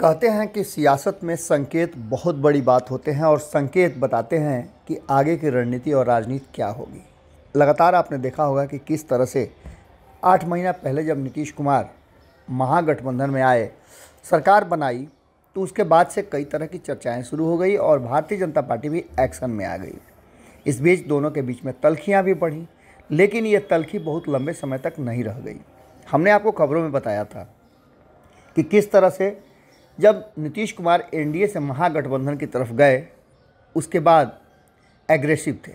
कहते हैं कि सियासत में संकेत बहुत बड़ी बात होते हैं और संकेत बताते हैं कि आगे की रणनीति और राजनीति क्या होगी लगातार आपने देखा होगा कि किस तरह से आठ महीना पहले जब नीतीश कुमार महागठबंधन में आए सरकार बनाई तो उसके बाद से कई तरह की चर्चाएं शुरू हो गई और भारतीय जनता पार्टी भी एक्शन में आ गई इस बीच दोनों के बीच में तलखियाँ भी बढ़ी लेकिन ये तलखी बहुत लंबे समय तक नहीं रह गई हमने आपको खबरों में बताया था कि किस तरह से जब नीतीश कुमार एनडीए से महागठबंधन की तरफ गए उसके बाद एग्रेसिव थे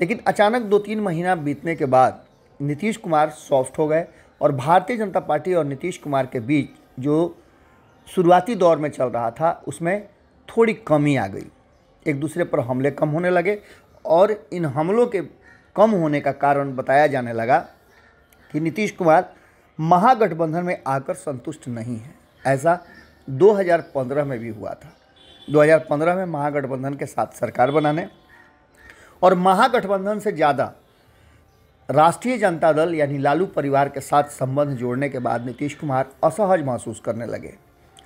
लेकिन अचानक दो तीन महीना बीतने के बाद नीतीश कुमार सॉफ्ट हो गए और भारतीय जनता पार्टी और नीतीश कुमार के बीच जो शुरुआती दौर में चल रहा था उसमें थोड़ी कमी आ गई एक दूसरे पर हमले कम होने लगे और इन हमलों के कम होने का कारण बताया जाने लगा कि नीतीश कुमार महागठबंधन में आकर संतुष्ट नहीं है ऐसा 2015 में भी हुआ था 2015 में महागठबंधन के साथ सरकार बनाने और महागठबंधन से ज़्यादा राष्ट्रीय जनता दल यानी लालू परिवार के साथ संबंध जोड़ने के बाद नीतीश कुमार असहज महसूस करने लगे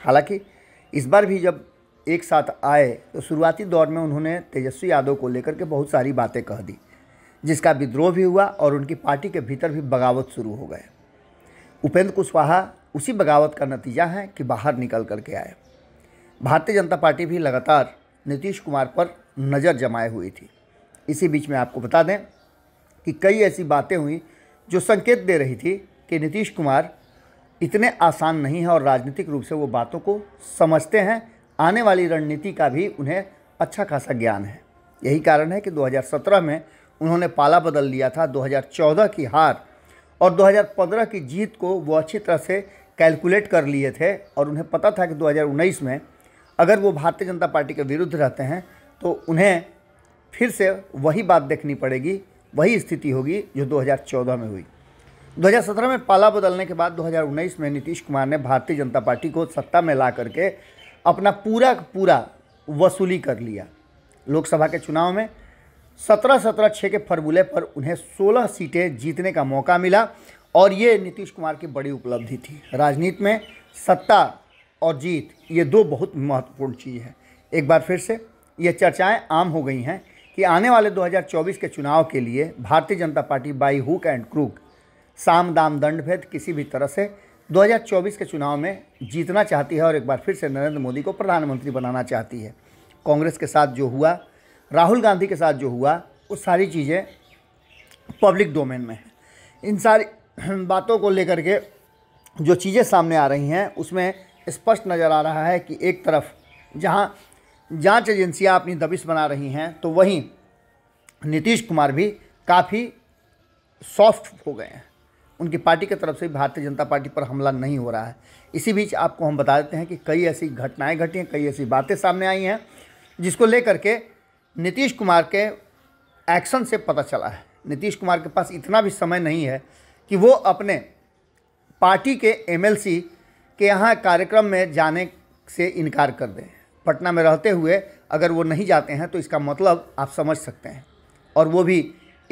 हालांकि इस बार भी जब एक साथ आए तो शुरुआती दौर में उन्होंने तेजस्वी यादव को लेकर के बहुत सारी बातें कह दी जिसका विद्रोह भी हुआ और उनकी पार्टी के भीतर भी बगावत शुरू हो गए उपेंद्र कुशवाहा उसी बगावत का नतीजा है कि बाहर निकल कर के आए भारतीय जनता पार्टी भी लगातार नीतीश कुमार पर नज़र जमाए हुई थी इसी बीच में आपको बता दें कि कई ऐसी बातें हुई जो संकेत दे रही थी कि नीतीश कुमार इतने आसान नहीं हैं और राजनीतिक रूप से वो बातों को समझते हैं आने वाली रणनीति का भी उन्हें अच्छा खासा ज्ञान है यही कारण है कि 2017 में उन्होंने पाला बदल लिया था 2014 की हार और 2015 की जीत को वो अच्छी तरह से कैलकुलेट कर लिए थे और उन्हें पता था कि 2019 में अगर वो भारतीय जनता पार्टी के विरुद्ध रहते हैं तो उन्हें फिर से वही बात देखनी पड़ेगी वही स्थिति होगी जो 2014 में हुई 2017 में पाला बदलने के बाद 2019 में नीतीश कुमार ने भारतीय जनता पार्टी को सत्ता में ला करके अपना पूरा पूरा वसूली कर लिया लोकसभा के चुनाव में सत्रह सत्रह छः के फर्मूले पर उन्हें सोलह सीटें जीतने का मौका मिला और ये नीतीश कुमार की बड़ी उपलब्धि थी राजनीति में सत्ता और जीत ये दो बहुत महत्वपूर्ण चीज़ है एक बार फिर से ये चर्चाएं आम हो गई हैं कि आने वाले 2024 के चुनाव के लिए Bharatiya Janata Party by hook and crook साम दाम दंड भेद किसी भी तरह से 2024 के चुनाव में जीतना चाहती है और एक बार फिर से नरेंद्र मोदी को प्रधानमंत्री बनाना चाहती है कांग्रेस के साथ जो हुआ राहुल गांधी के साथ जो हुआ वो सारी चीज़ें पब्लिक डोमेन में हैं इन सारी बातों को लेकर के जो चीज़ें सामने आ रही हैं उसमें स्पष्ट नज़र आ रहा है कि एक तरफ जहाँ जांच एजेंसियां अपनी दबिश बना रही हैं तो वहीं नीतीश कुमार भी काफ़ी सॉफ्ट हो गए हैं उनकी पार्टी की तरफ से भारतीय जनता पार्टी पर हमला नहीं हो रहा है इसी बीच आपको हम बता देते हैं कि कई ऐसी घटनाएं घटी हैं कई ऐसी बातें सामने आई हैं जिसको लेकर के नीतीश कुमार के एक्शन से पता चला है नीतीश कुमार के पास इतना भी समय नहीं है कि वो अपने पार्टी के एमएलसी के यहाँ कार्यक्रम में जाने से इनकार कर दें पटना में रहते हुए अगर वो नहीं जाते हैं तो इसका मतलब आप समझ सकते हैं और वो भी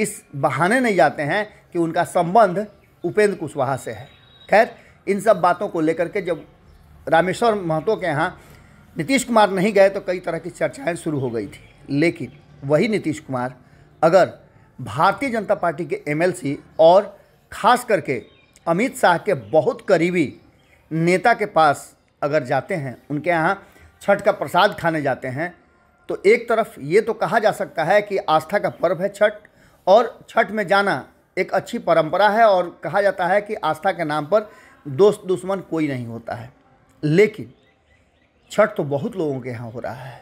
इस बहाने नहीं जाते हैं कि उनका संबंध उपेंद्र कुशवाहा से है खैर इन सब बातों को लेकर के जब रामेश्वर महतो के यहाँ नीतीश कुमार नहीं गए तो कई तरह की चर्चाएं शुरू हो गई थी लेकिन वही नीतीश कुमार अगर भारतीय जनता पार्टी के एमएलसी और खास करके अमित शाह के बहुत करीबी नेता के पास अगर जाते हैं उनके यहाँ छठ का प्रसाद खाने जाते हैं तो एक तरफ ये तो कहा जा सकता है कि आस्था का पर्व है छठ और छठ में जाना एक अच्छी परंपरा है और कहा जाता है कि आस्था के नाम पर दोस्त दुश्मन कोई नहीं होता है लेकिन छठ तो बहुत लोगों के यहाँ हो रहा है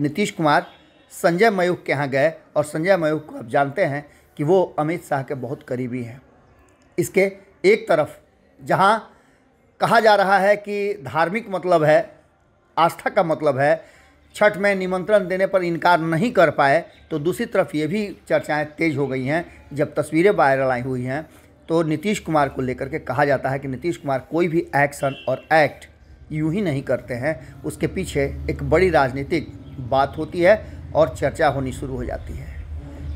नीतीश कुमार संजय मयूख के यहाँ गए और संजय मयूख को आप जानते हैं कि वो अमित शाह के बहुत करीबी हैं इसके एक तरफ जहाँ कहा जा रहा है कि धार्मिक मतलब है आस्था का मतलब है छठ में निमंत्रण देने पर इनकार नहीं कर पाए तो दूसरी तरफ ये भी चर्चाएं तेज हो गई हैं जब तस्वीरें वायरल आई हुई हैं तो नीतीश कुमार को लेकर के कहा जाता है कि नीतीश कुमार कोई भी एक्शन और एक्ट यूं ही नहीं करते हैं उसके पीछे एक बड़ी राजनीतिक बात होती है और चर्चा होनी शुरू हो जाती है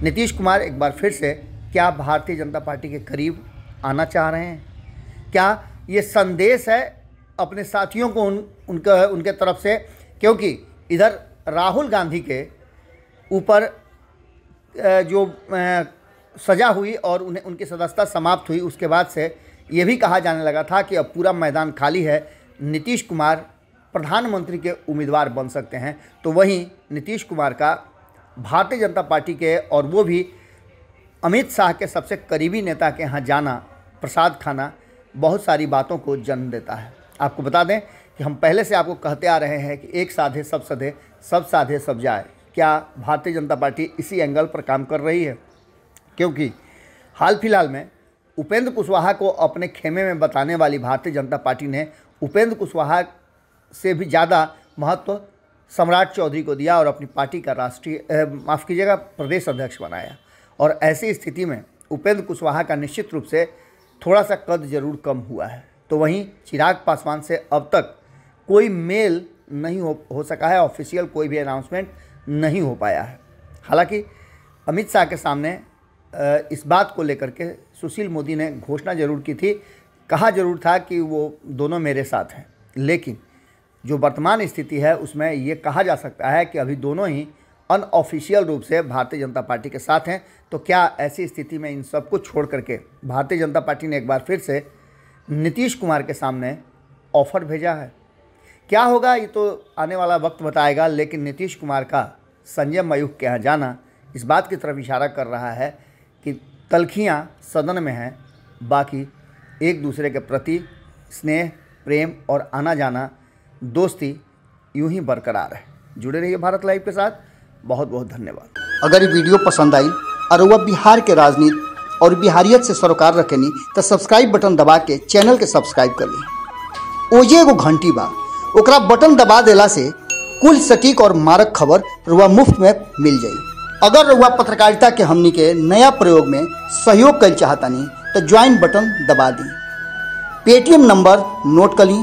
नीतीश कुमार एक बार फिर से क्या भारतीय जनता पार्टी के करीब आना चाह रहे हैं क्या ये संदेश है अपने साथियों को उन उनका उनके तरफ से क्योंकि इधर राहुल गांधी के ऊपर जो सजा हुई और उन्हें उनकी सदस्यता समाप्त हुई उसके बाद से ये भी कहा जाने लगा था कि अब पूरा मैदान खाली है नीतीश कुमार प्रधानमंत्री के उम्मीदवार बन सकते हैं तो वहीं नीतीश कुमार का भारतीय जनता पार्टी के और वो भी अमित शाह के सबसे करीबी नेता के यहाँ जाना प्रसाद खाना बहुत सारी बातों को जन्म देता है आपको बता दें कि हम पहले से आपको कहते आ रहे हैं कि एक साधे सब सधे सब साधे सब जाए क्या भारतीय जनता पार्टी इसी एंगल पर काम कर रही है क्योंकि हाल फिलहाल में उपेंद्र कुशवाहा को अपने खेमे में बताने वाली भारतीय जनता पार्टी ने उपेंद्र कुशवाहा से भी ज़्यादा महत्व सम्राट चौधरी को दिया और अपनी पार्टी का राष्ट्रीय माफ़ कीजिएगा प्रदेश अध्यक्ष बनाया और ऐसी स्थिति में उपेंद्र कुशवाहा का निश्चित रूप से थोड़ा सा कद जरूर कम हुआ है तो वहीं चिराग पासवान से अब तक कोई मेल नहीं हो हो सका है ऑफिशियल कोई भी अनाउंसमेंट नहीं हो पाया है हालांकि अमित शाह के सामने इस बात को लेकर के सुशील मोदी ने घोषणा जरूर की थी कहा जरूर था कि वो दोनों मेरे साथ हैं लेकिन जो वर्तमान स्थिति है उसमें ये कहा जा सकता है कि अभी दोनों ही अनऑफिशियल रूप से भारतीय जनता पार्टी के साथ हैं तो क्या ऐसी स्थिति में इन सबको छोड़ करके भारतीय जनता पार्टी ने एक बार फिर से नीतीश कुमार के सामने ऑफर भेजा है क्या होगा ये तो आने वाला वक्त बताएगा लेकिन नीतीश कुमार का संजय मयूख के यहाँ जाना इस बात की तरफ इशारा कर रहा है कि तलखियाँ सदन में हैं बाकी एक दूसरे के प्रति स्नेह प्रेम और आना जाना दोस्ती यूं ही बरकरार है जुड़े रहिए भारत लाइव के साथ बहुत बहुत धन्यवाद अगर ये वीडियो पसंद आई और वह बिहार के राजनीति और बिहारियत से सरोकार रखनी तो सब्सक्राइब बटन दबा के चैनल के सब्सक्राइब कर ली ओजे एगो घंटी बा ओकरा बटन दबा देला से कुल सटीक और मारक खबर रुआ मुफ्त में मिल जाए अगर रुआ पत्रकारिता के हमनी के नया प्रयोग में सहयोग कर चाहतनी तो ज्वाइन बटन दबा दी पेटीएम नंबर नोट कर ली